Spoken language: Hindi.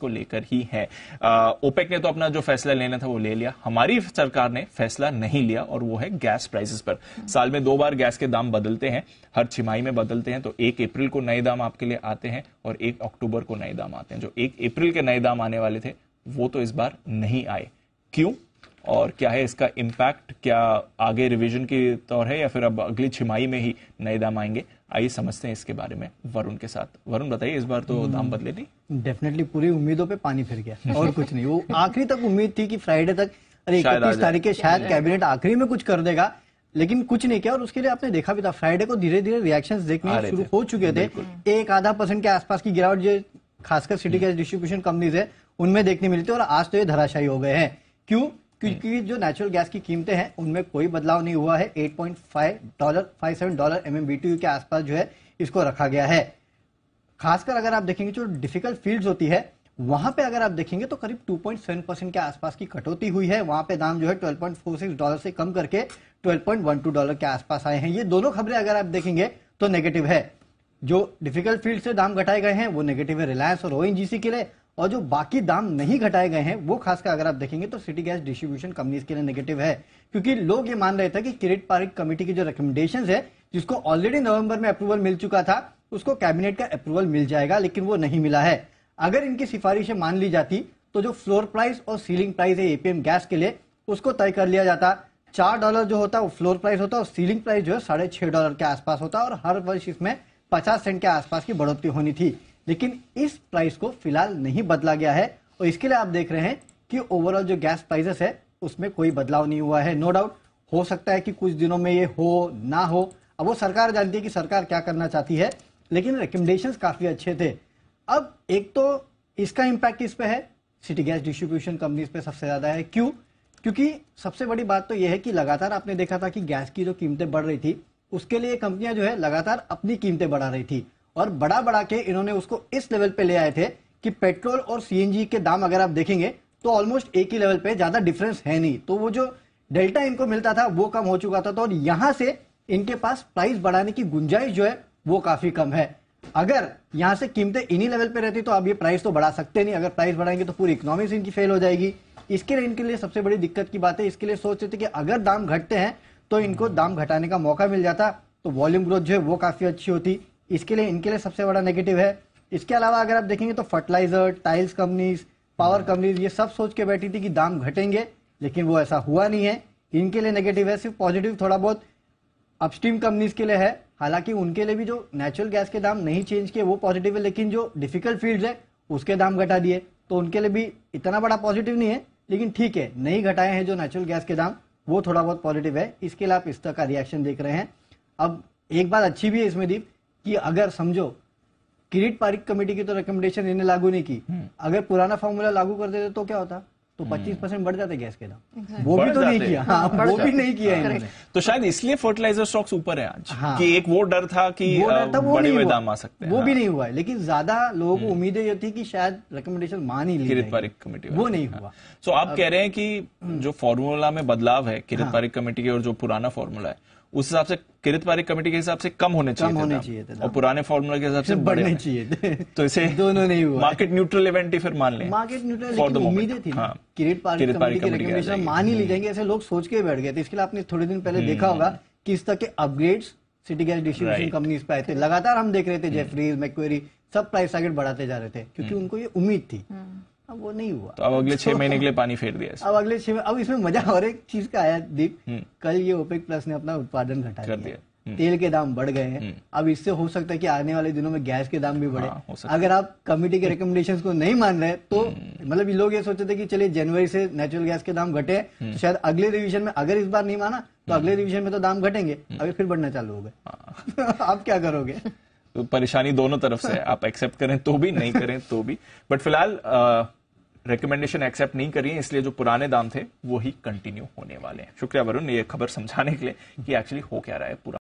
को लेकर ही है ओपेक ने तो अपना जो फैसला लेना था वो ले लिया हमारी सरकार ने फैसला नहीं लिया और वो है गैस प्राइसेस पर साल में दो बार गैस के दाम बदलते हैं हर छिमाही में बदलते हैं तो एक अप्रैल को नए दाम आपके लिए आते हैं और एक अक्टूबर को नए दाम आते हैं जो एक अप्रैल के नए दाम आने वाले थे वो तो इस बार नहीं आए क्यों और क्या है इसका इम्पैक्ट क्या आगे रिविजन के तौर है या फिर अब अगली छिमाही में ही नए दाम आएंगे आइए समझते हैं इसके बारे में वरुण के साथ वरुण बताइए इस बार तो हम्म। दाम बदले थी डेफिनेटली पूरी उम्मीदों पे पानी फिर गया और कुछ नहीं वो आखिरी तक उम्मीद थी कि फ्राइडे तक अरे इकतीस तारीख के शायद कैबिनेट आखिरी में कुछ कर देगा लेकिन कुछ नहीं किया और उसके लिए आपने देखा भी था फ्राइडे को धीरे धीरे रिएक्शन देखने शुरू हो चुके थे एक आधा परसेंट के आसपास की गिरावट जो खासकर सिटी के डिस्ट्रीब्यूशन कंपनीज है उनमें देखने मिली थी और आज तो ये धराशायी हो गए हैं क्यों क्योंकि हम्म। जो नेचुरल गैस की कीमतें हैं उनमें कोई बदलाव नहीं हुआ है 8.5 डॉलर 57 डॉलर एम के आसपास जो है इसको रखा गया है खासकर अगर आप देखेंगे जो डिफिकल्ट फील्ड्स होती है वहां पे अगर आप देखेंगे तो करीब 2.7 परसेंट के आसपास की कटौती हुई है वहां पे दाम जो है 12.46 डॉलर से कम करके 12.12 डॉलर के आसपास आए हैं ये दोनों खबरें अगर आप देखेंगे तो नेगेटिव है जो डिफिकल्ट फील्ड से दाम घटाए गए हैं वो नेगेटिव है रिलायंस और ओ के लिए और जो बाकी दाम नहीं घटाए गए हैं वो खासकर अगर आप देखेंगे तो सिटी गैस डिस्ट्रीब्यूशन कंपनीज के लिए नेगेटिव है क्योंकि लोग ये मान रहे थे कि क्रेडिट पारिक कमेटी की जो रिकमेंडेशन है जिसको ऑलरेडी नवंबर में अप्रूवल मिल चुका था उसको कैबिनेट का अप्रूवल मिल जाएगा लेकिन वो नहीं मिला है अगर इनकी सिफारिशें मान ली जाती तो जो फ्लोर प्राइस और सीलिंग प्राइस है एपीएम गैस के लिए उसको तय कर लिया जाता चार डॉलर जो होता है वो फ्लोर प्राइस होता और सीलिंग प्राइस जो है साढ़े छह डॉलर के आसपास होता और हर वर्ष इसमें पचास सेंट के आसपास की बढ़ोतरी होनी थी लेकिन इस प्राइस को फिलहाल नहीं बदला गया है और इसके लिए आप देख रहे हैं कि ओवरऑल जो गैस प्राइसेस है उसमें कोई बदलाव नहीं हुआ है नो डाउट हो सकता है कि कुछ दिनों में ये हो ना हो अब वो सरकार जानती है कि सरकार क्या करना चाहती है लेकिन रिकमेंडेशन काफ़ी अच्छे थे अब एक तो इसका इम्पैक्ट इस पे है सिटी गैस डिस्ट्रीब्यूशन कंपनीज पे सबसे ज़्यादा है क्यों क्योंकि सबसे बड़ी बात तो यह है कि लगातार आपने देखा था कि गैस की जो कीमतें बढ़ रही थी उसके लिए कंपनियां जो है लगातार अपनी कीमतें बढ़ा रही थी और बड़ा बड़ा के इन्होंने उसको इस लेवल पे ले आए थे कि पेट्रोल और सीएनजी के दाम अगर आप देखेंगे तो ऑलमोस्ट एक ही लेवल पे ज्यादा डिफरेंस है नहीं तो वो जो डेल्टा इनको मिलता था वो कम हो चुका था तो और यहां से इनके पास प्राइस बढ़ाने की गुंजाइश जो है वो काफी कम है अगर यहां से कीमतें इन्हीं लेवल पे रहती तो आप ये प्राइस तो बढ़ा सकते नहीं अगर प्राइस बढ़ाएंगे तो पूरी इकोनॉमी इनकी फेल हो जाएगी इसके लिए इनके लिए सबसे बड़ी दिक्कत की बात है इसके लिए सोच रहे थे कि अगर दाम घटते हैं तो इनको दाम घटाने का मौका मिल जाता तो वॉल्यूम ग्रोथ जो है वो काफी अच्छी होती इसके लिए इनके लिए सबसे बड़ा नेगेटिव है इसके अलावा अगर आप देखेंगे तो fertiliser tiles companies power companies ये सब सोच के बैठी थी कि दाम घटेंगे लेकिन वो ऐसा हुआ नहीं है इनके लिए नेगेटिव है सिर्फ पॉजिटिव थोड़ा बहुत अपस्ट्रीम कंपनीज के लिए है हालांकि उनके लिए भी जो नेचुरल गैस के दाम नहीं चेंज किए वो पॉजिटिव है लेकिन जो डिफिकल्ट फील्ड है उसके दाम घटा दिए तो उनके लिए भी इतना बड़ा पॉजिटिव नहीं है लेकिन ठीक है नहीं घटाए हैं जो नेचुरल गैस के दाम वो थोड़ा बहुत पॉजिटिव है इसके लिए आप इस तरह का रिएक्शन देख रहे हैं अब एक बात अच्छी भी है इसमें दीप कि अगर समझो किरीट पारिक कमेटी की तो रिकमेंडेशन इन्हें लागू नहीं की हम्म। अगर पुराना फॉर्मूला लागू कर देते तो क्या होता तो 25 हम्म। परसेंट बढ़ जाते गैस के दाम वो भी तो नहीं किया हाँ, वो भी नहीं किया इन्होंने तो शायद इसलिए फर्टिलाइजर स्टॉक्स ऊपर है आज हाँ, कि एक वो डर था कि वो डर था वो बड़े नहीं दाम आ सकते वो भी हाँ। नहीं हुआ है लेकिन ज्यादा लोगों को हम्म। उम्मीदें ये थी कि शायद रिकमेंडेशन मान ही किरित पारिक कमेटी वो नहीं हाँ। हुआ तो आप कह रहे हैं कि जो फॉर्मूला में बदलाव है किरित हाँ। पारिक कमेटी और जो पुराना फॉर्मूला है उस हिसाब से किरित पारिक कमेटी के हिसाब से कम होने चाहिए कम होने चाहिए और पुराने फॉर्मूला के हिसाब से बढ़ने चाहिए तो इसे दोनों नहीं हुआ मार्केट न्यूट्रल इवेंट ही फिर मान लें मार्केट न्यूट्रल फॉर द उम्मीदें थी हाँ, किरित पारिक कमेटी के मान ही ली जाएंगे ऐसे लोग सोच के बैठ गए थे इसके लिए आपने थोड़े दिन पहले देखा हम्म। होगा कि इस तरह के upgrades city gas distribution companies पे आए थे लगातार हम देख रहे थे जेफरीज हम्म। मैक्वेरी सब प्राइस टारगेट बढ़ाते जा रहे थे क्योंकि हम्म। उनको ये उम्मीद थी अब वो नहीं हुआ तो अब अगले छह तो महीने के लिए पानी फेर दिया अब अगले छह अब इसमें मजा और एक चीज का आया दीप हम्म। कल ये ओपेक प्लस ने अपना उत्पादन घटा दिया, दिया। हम्म। तेल के दाम बढ़ गए हैं हम्म। अब इससे हो सकता है कि आने वाले दिनों में गैस के दाम भी बढ़े हाँ, अगर आप कमिटी के रिकमेंडेशन को नहीं मान रहे तो मतलब लोग ये सोचते थे कि चलिए जनवरी से नेचुरल गैस के दाम घटे तो शायद अगले रिविजन में अगर इस बार नहीं माना तो अगले रिविजन में तो दाम घटेंगे अगर फिर बढ़ना चालू हो गए हाँ। आप क्या करोगे तो परेशानी दोनों तरफ से आप एक्सेप्ट करें तो भी नहीं करें तो भी बट फिलहाल रिकमेंडेशन एक्सेप्ट नहीं करी है इसलिए जो पुराने दाम थे वही कंटिन्यू होने वाले हैं शुक्रिया वरुण ये खबर समझाने के लिए कि एक्चुअली हो क्या रहा है पूरा